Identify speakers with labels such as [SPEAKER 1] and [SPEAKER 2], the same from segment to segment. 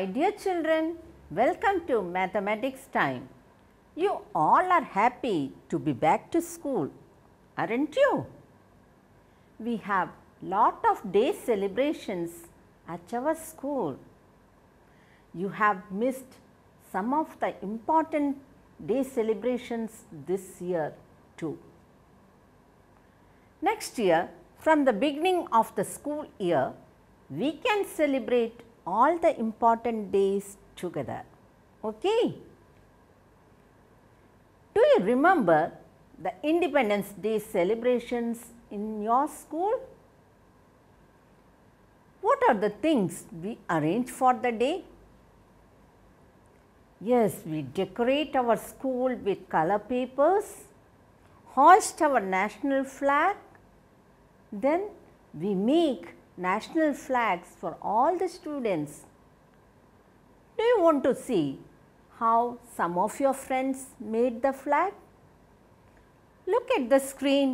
[SPEAKER 1] My dear children, welcome to mathematics time. You all are happy to be back to school, aren't you? We have lot of day celebrations at our school. You have missed some of the important day celebrations this year too. Next year, from the beginning of the school year, we can celebrate all the important days together. Okay? Do you remember the Independence Day celebrations in your school? What are the things we arrange for the day? Yes, we decorate our school with color papers, hoist our national flag, then we make national flags for all the students. Do you want to see how some of your friends made the flag? Look at the screen.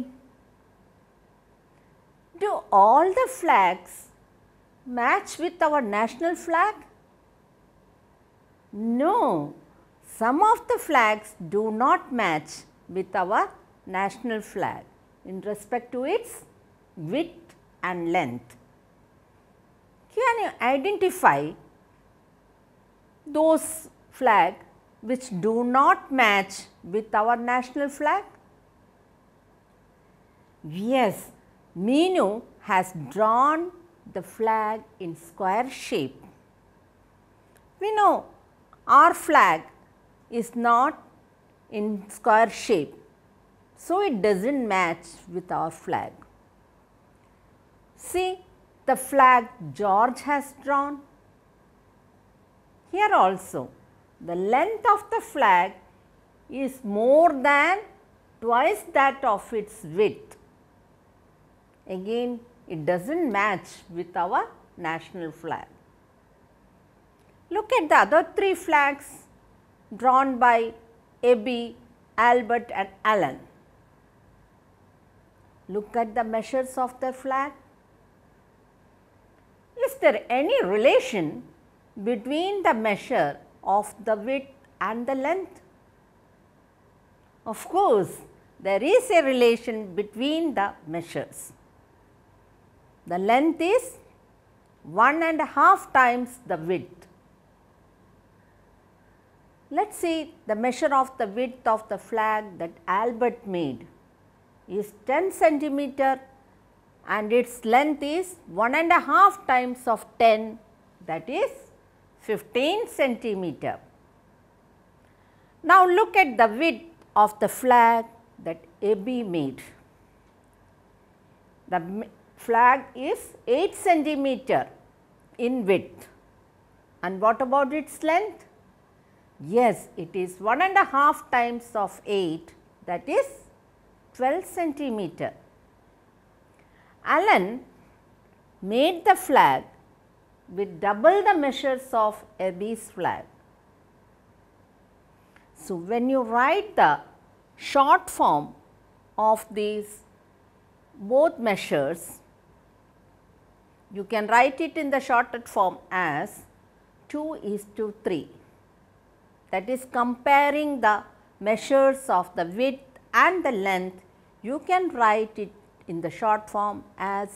[SPEAKER 1] Do all the flags match with our national flag? No, some of the flags do not match with our national flag in respect to its width and length can identify those flag which do not match with our national flag? Yes, Minu has drawn the flag in square shape. We know our flag is not in square shape. So, it does not match with our flag. See the flag George has drawn. Here also the length of the flag is more than twice that of its width. Again it does not match with our national flag. Look at the other three flags drawn by Abbey, Albert and Allen. Look at the measures of the flag is there any relation between the measure of the width and the length? Of course, there is a relation between the measures. The length is one and a half times the width. Let us see the measure of the width of the flag that Albert made is 10 centimeter and its length is one and a half times of 10 that is 15 centimeter. Now look at the width of the flag that AB made. The flag is 8 centimeter in width and what about its length? Yes, it is one and a half times of 8 that is 12 centimeter. Allen made the flag with double the measures of Abbe's flag. So, when you write the short form of these both measures, you can write it in the shorted form as 2 is to 3 that is comparing the measures of the width and the length you can write it in the short form as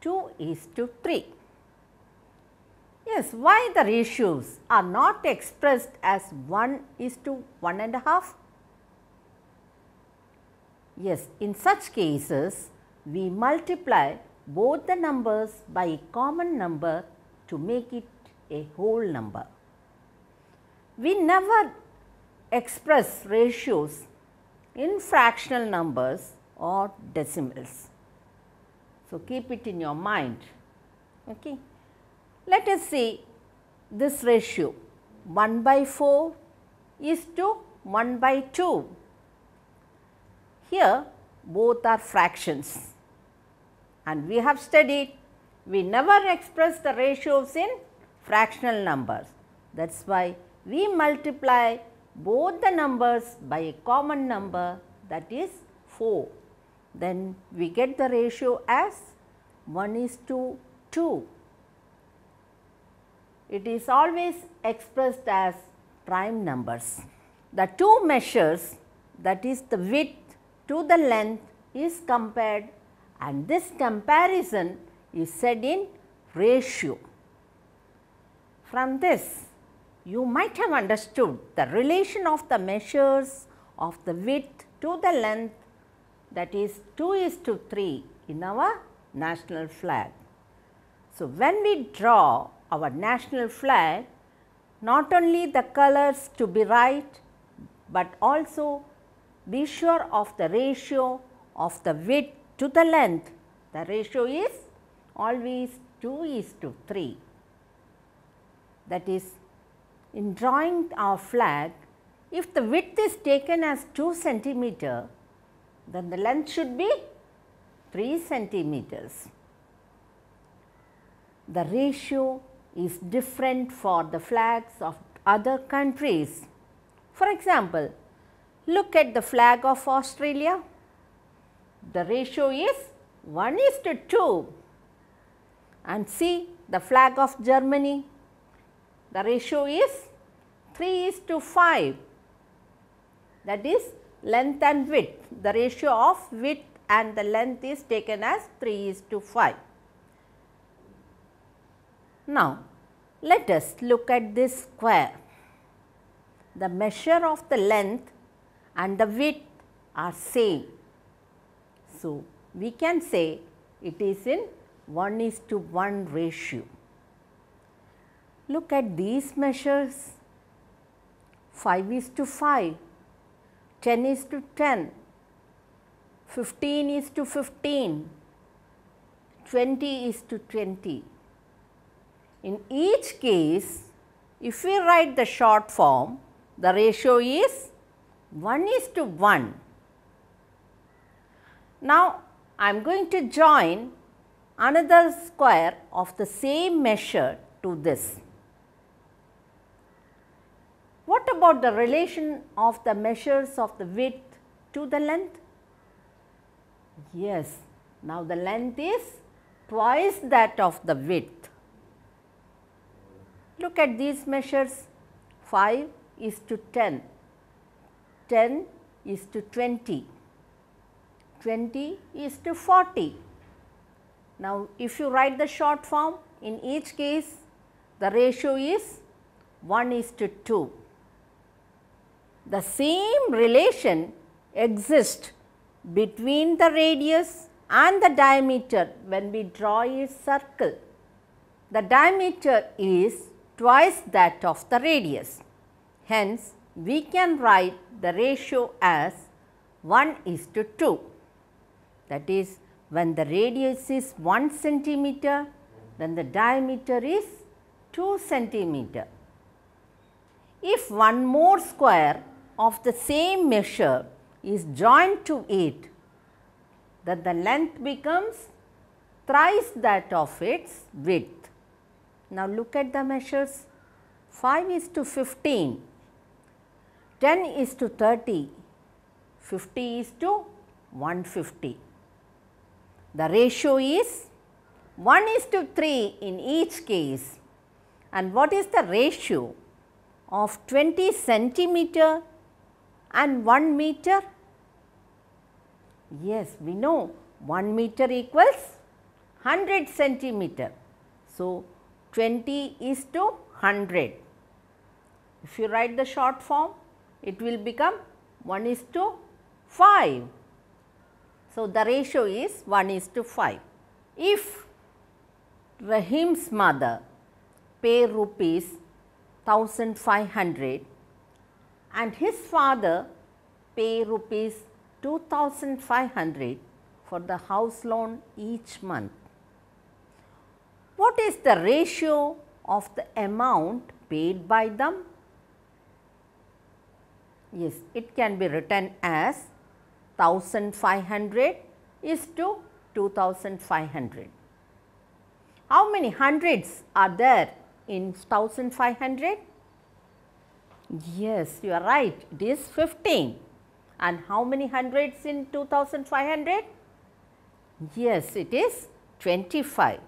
[SPEAKER 1] 2 is to 3. Yes, why the ratios are not expressed as 1 is to one and a half? Yes, in such cases, we multiply both the numbers by a common number to make it a whole number. We never express ratios in fractional numbers or decimals. So, keep it in your mind. Okay. Let us see this ratio 1 by 4 is to 1 by 2. Here both are fractions and we have studied we never express the ratios in fractional numbers. That is why we multiply both the numbers by a common number that is 4 then we get the ratio as 1 is to 2. It is always expressed as prime numbers. The two measures that is the width to the length is compared and this comparison is said in ratio. From this you might have understood the relation of the measures of the width to the length that is 2 is to 3 in our national flag. So, when we draw our national flag, not only the colors to be right, but also be sure of the ratio of the width to the length. The ratio is always 2 is to 3. That is, in drawing our flag, if the width is taken as 2 centimeter, then the length should be 3 centimeters. The ratio is different for the flags of other countries. For example, look at the flag of Australia. The ratio is 1 is to 2 and see the flag of Germany. The ratio is 3 is to 5 that is length and width. The ratio of width and the length is taken as 3 is to 5. Now, let us look at this square. The measure of the length and the width are same. So, we can say it is in 1 is to 1 ratio. Look at these measures 5 is to 5 10 is to 10, 15 is to 15, 20 is to 20. In each case, if we write the short form, the ratio is 1 is to 1. Now, I am going to join another square of the same measure to this. What about the relation of the measures of the width to the length? Yes, now the length is twice that of the width. Look at these measures 5 is to 10, 10 is to 20, 20 is to 40. Now, if you write the short form in each case the ratio is 1 is to 2 the same relation exists between the radius and the diameter when we draw a circle. The diameter is twice that of the radius. Hence, we can write the ratio as 1 is to 2. That is, when the radius is 1 centimeter, then the diameter is 2 centimeter. If one more square of the same measure is joined to it, that the length becomes thrice that of its width. Now, look at the measures 5 is to 15, 10 is to 30, 50 is to 150. The ratio is 1 is to 3 in each case and what is the ratio of 20 centimeter and 1 meter? Yes, we know 1 meter equals 100 centimeter. So, 20 is to 100. If you write the short form, it will become 1 is to 5. So, the ratio is 1 is to 5. If Rahim's mother pay rupees 1500 and his father pay rupees 2500 for the house loan each month. What is the ratio of the amount paid by them? Yes, it can be written as 1500 is to 2500. How many hundreds are there in 1500? Yes, you are right. It is 15. And how many hundreds in 2500? Yes, it is 25.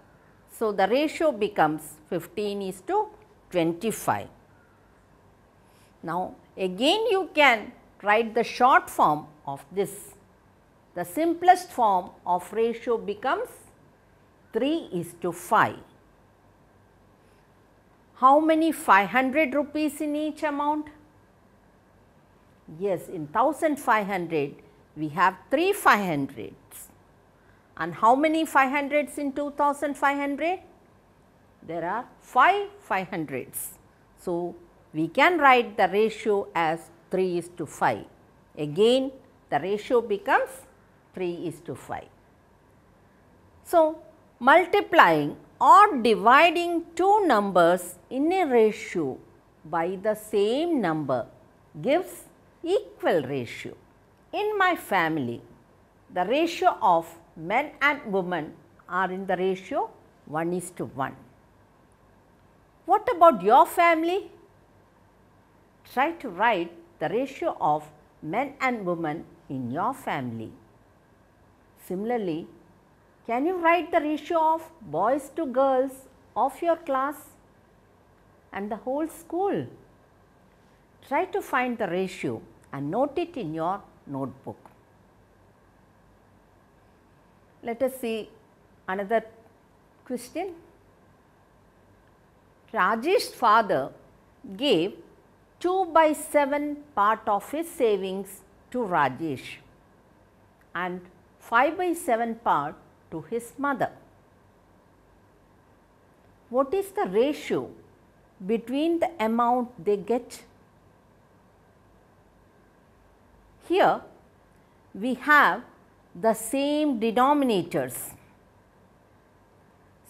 [SPEAKER 1] So, the ratio becomes 15 is to 25. Now, again you can write the short form of this. The simplest form of ratio becomes 3 is to 5. How many 500 rupees in each amount? Yes, in 1500 we have 3 500s. And how many 500s in 2500? There are 5 500s. So, we can write the ratio as 3 is to 5. Again, the ratio becomes 3 is to 5. So, multiplying or dividing two numbers in a ratio by the same number gives equal ratio. In my family, the ratio of men and women are in the ratio 1 is to 1. What about your family? Try to write the ratio of men and women in your family. Similarly, can you write the ratio of boys to girls of your class and the whole school? Try to find the ratio and note it in your notebook. Let us see another question. Rajesh's father gave 2 by 7 part of his savings to Rajesh and 5 by 7 part to his mother. What is the ratio between the amount they get? Here we have the same denominators.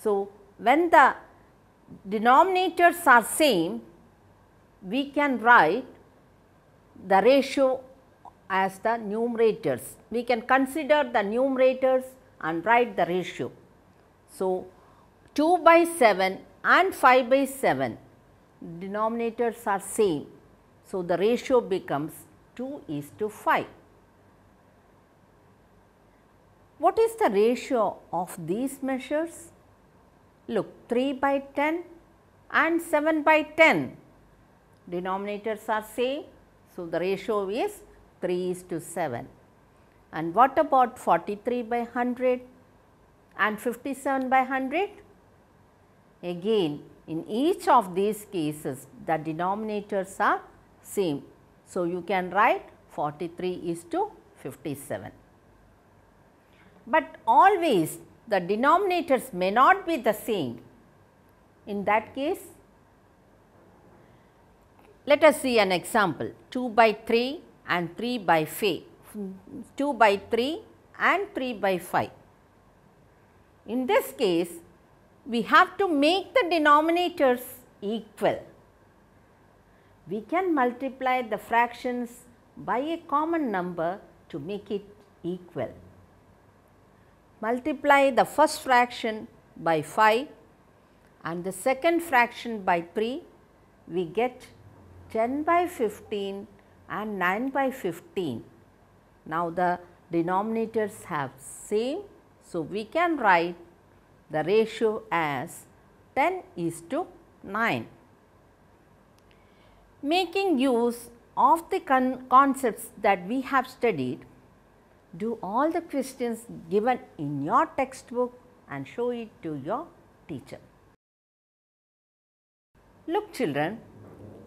[SPEAKER 1] So, when the denominators are same, we can write the ratio as the numerators. We can consider the numerators and write the ratio. So, 2 by 7 and 5 by 7 denominators are same. So, the ratio becomes 2 is to 5. What is the ratio of these measures? Look 3 by 10 and 7 by 10 denominators are same. So, the ratio is 3 is to 7. And what about 43 by 100 and 57 by 100? Again in each of these cases the denominators are same. So, you can write 43 is to 57. But always the denominators may not be the same. In that case, let us see an example 2 by 3 and 3 by 5. 2 by 3 and 3 by 5. In this case, we have to make the denominators equal. We can multiply the fractions by a common number to make it equal. Multiply the first fraction by 5 and the second fraction by 3, we get 10 by 15 and 9 by 15. Now, the denominators have same. So, we can write the ratio as 10 is to 9. Making use of the con concepts that we have studied, do all the questions given in your textbook and show it to your teacher. Look children,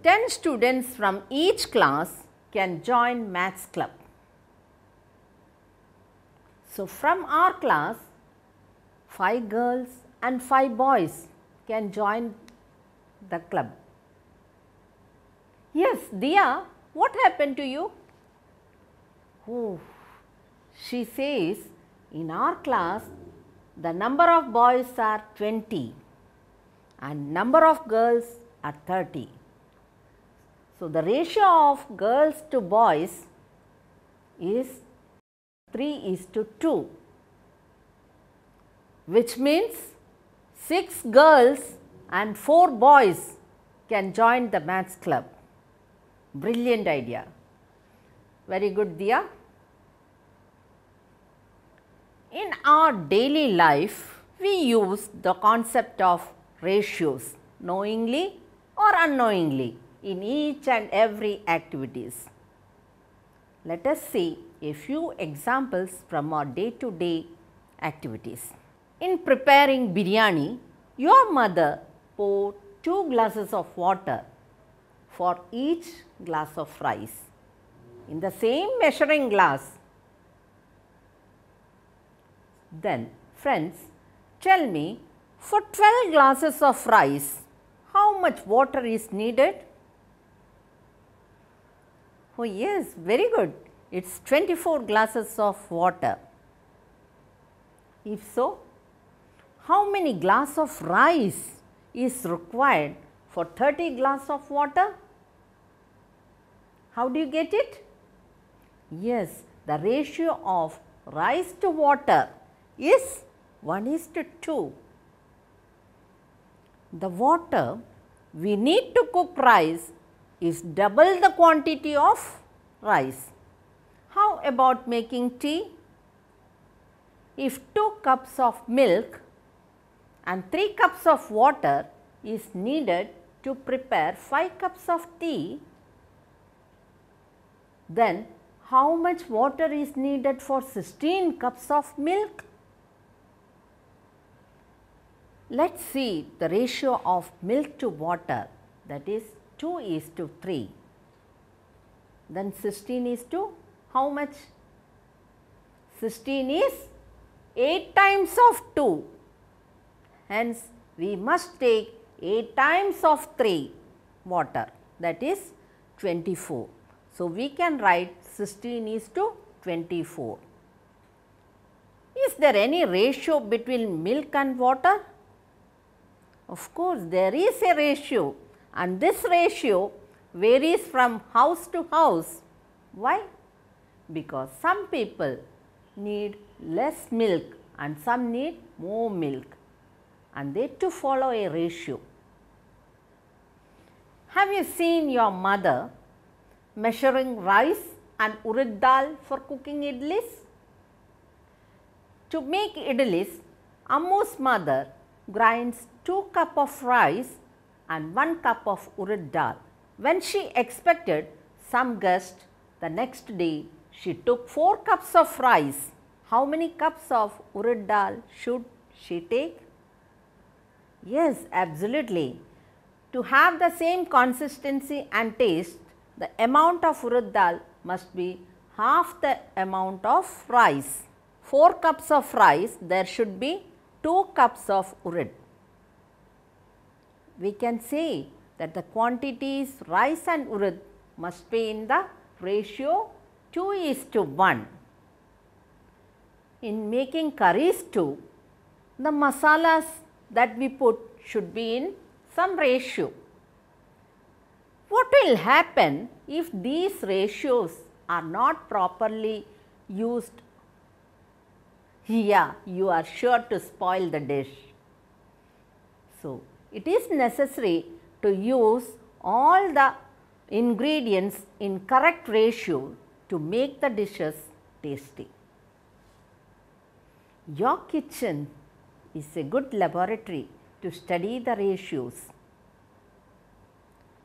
[SPEAKER 1] 10 students from each class can join maths club. So, from our class 5 girls and 5 boys can join the club. Yes, Dia, what happened to you? Oh, she says in our class the number of boys are 20 and number of girls are 30. So, the ratio of girls to boys is 3 is to 2 which means 6 girls and 4 boys can join the maths club. Brilliant idea. Very good Dia. In our daily life, we use the concept of ratios knowingly or unknowingly in each and every activities. Let us see a few examples from our day-to-day activities. In preparing biryani, your mother poured 2 glasses of water for each glass of rice. In the same measuring glass, then friends, tell me for 12 glasses of rice, how much water is needed? Oh yes, very good it is 24 glasses of water. If so, how many glass of rice is required for 30 glass of water? How do you get it? Yes, the ratio of rice to water is 1 is to 2. The water we need to cook rice is double the quantity of rice. How about making tea? If 2 cups of milk and 3 cups of water is needed to prepare 5 cups of tea, then how much water is needed for 16 cups of milk? Let us see the ratio of milk to water that is 2 is to 3, then 16 is to how much? Sixteen is 8 times of 2. Hence, we must take 8 times of 3 water that is 24. So, we can write sixteen is to 24. Is there any ratio between milk and water? Of course, there is a ratio and this ratio varies from house to house. Why? because some people need less milk and some need more milk and they to follow a ratio. Have you seen your mother measuring rice and urad dal for cooking idlis? To make idlis, Ammu's mother grinds 2 cup of rice and 1 cup of urad dal when she expected some guest the next day she took 4 cups of rice. How many cups of urad dal should she take? Yes, absolutely. To have the same consistency and taste, the amount of urad dal must be half the amount of rice. 4 cups of rice, there should be 2 cups of urad. We can say that the quantities rice and urad must be in the ratio 2 is to 1. In making curries too, the masalas that we put should be in some ratio. What will happen if these ratios are not properly used? Yeah, you are sure to spoil the dish. So, it is necessary to use all the ingredients in correct ratio to make the dishes tasty. Your kitchen is a good laboratory to study the ratios.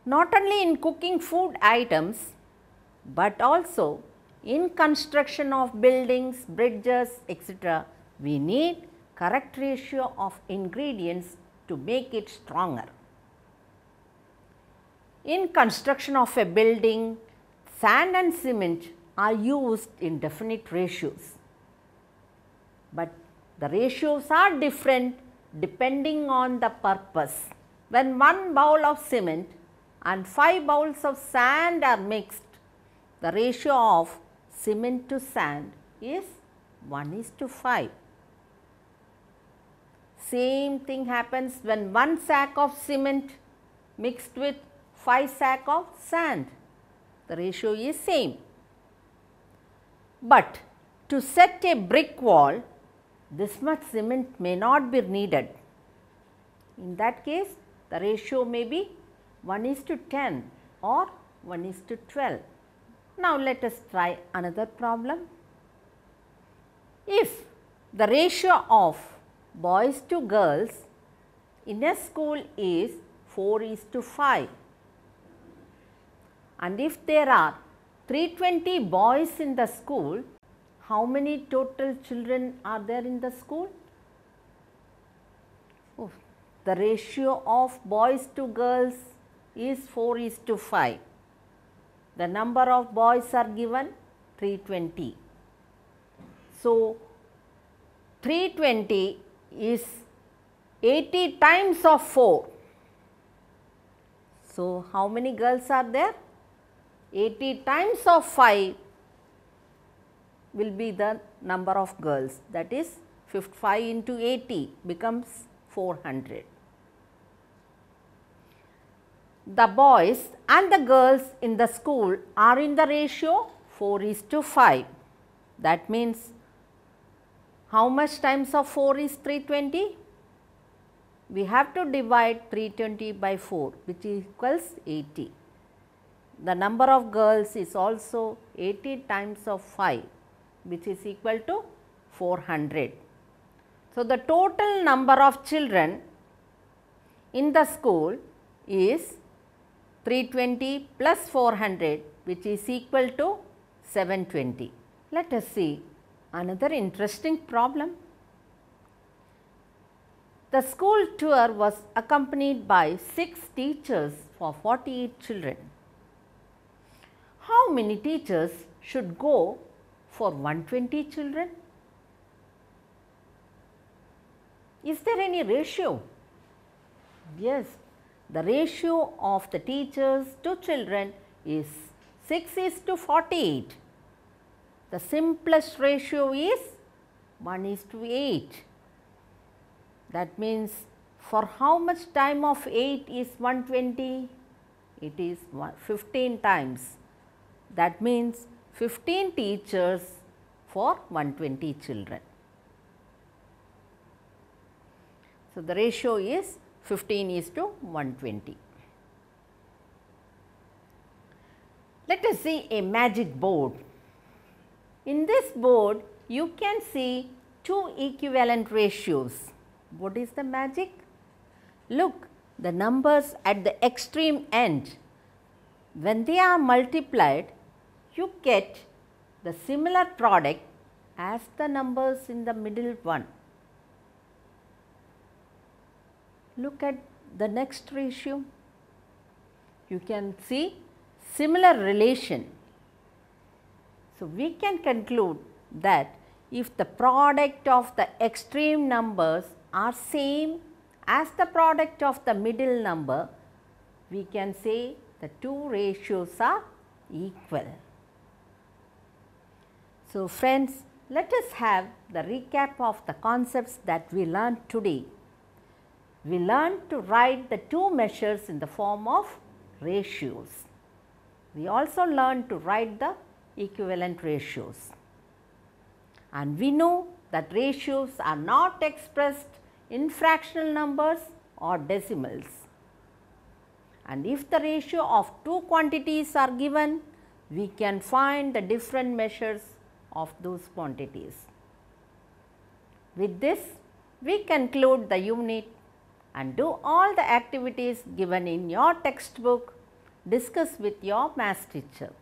[SPEAKER 1] Not only in cooking food items, but also in construction of buildings, bridges, etc., we need correct ratio of ingredients to make it stronger. In construction of a building, Sand and cement are used in definite ratios, but the ratios are different depending on the purpose. When one bowl of cement and 5 bowls of sand are mixed, the ratio of cement to sand is 1 is to 5. Same thing happens when 1 sack of cement mixed with 5 sack of sand the ratio is same. But to set a brick wall, this much cement may not be needed. In that case, the ratio may be 1 is to 10 or 1 is to 12. Now, let us try another problem. If the ratio of boys to girls in a school is 4 is to 5, and if there are 320 boys in the school, how many total children are there in the school? Oh, the ratio of boys to girls is 4 is to 5. The number of boys are given 320. So, 320 is 80 times of 4. So, how many girls are there? 80 times of 5 will be the number of girls that is 5 into 80 becomes 400. The boys and the girls in the school are in the ratio 4 is to 5. That means how much times of 4 is 320? We have to divide 320 by 4 which equals 80 the number of girls is also 80 times of 5 which is equal to 400. So, the total number of children in the school is 320 plus 400 which is equal to 720. Let us see another interesting problem. The school tour was accompanied by 6 teachers for 48 children many teachers should go for 120 children? Is there any ratio? Yes, the ratio of the teachers to children is 6 is to 48. The simplest ratio is 1 is to 8. That means for how much time of 8 is 120? It is 15 times that means 15 teachers for 120 children. So, the ratio is 15 is to 120. Let us see a magic board. In this board, you can see two equivalent ratios. What is the magic? Look, the numbers at the extreme end, when they are multiplied, you get the similar product as the numbers in the middle one. Look at the next ratio. You can see similar relation. So, we can conclude that if the product of the extreme numbers are same as the product of the middle number, we can say the two ratios are equal. So, friends let us have the recap of the concepts that we learned today. We learned to write the two measures in the form of ratios. We also learned to write the equivalent ratios. And we know that ratios are not expressed in fractional numbers or decimals. And if the ratio of two quantities are given, we can find the different measures of those quantities. With this, we conclude the unit and do all the activities given in your textbook, discuss with your math teacher.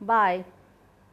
[SPEAKER 1] Bye.